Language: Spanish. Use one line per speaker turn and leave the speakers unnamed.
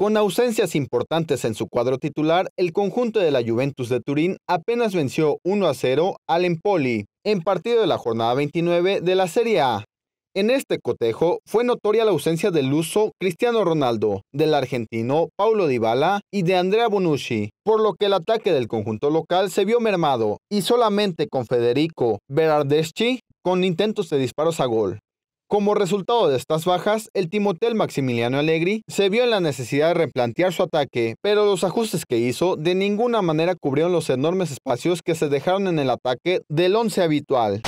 Con ausencias importantes en su cuadro titular, el conjunto de la Juventus de Turín apenas venció 1 a 0 al Empoli en partido de la jornada 29 de la Serie A. En este cotejo fue notoria la ausencia del luso Cristiano Ronaldo, del argentino Paulo Dybala y de Andrea Bonucci, por lo que el ataque del conjunto local se vio mermado y solamente con Federico Berardeschi con intentos de disparos a gol. Como resultado de estas bajas, el Timotel Maximiliano Alegri se vio en la necesidad de replantear su ataque, pero los ajustes que hizo de ninguna manera cubrieron los enormes espacios que se dejaron en el ataque del once habitual.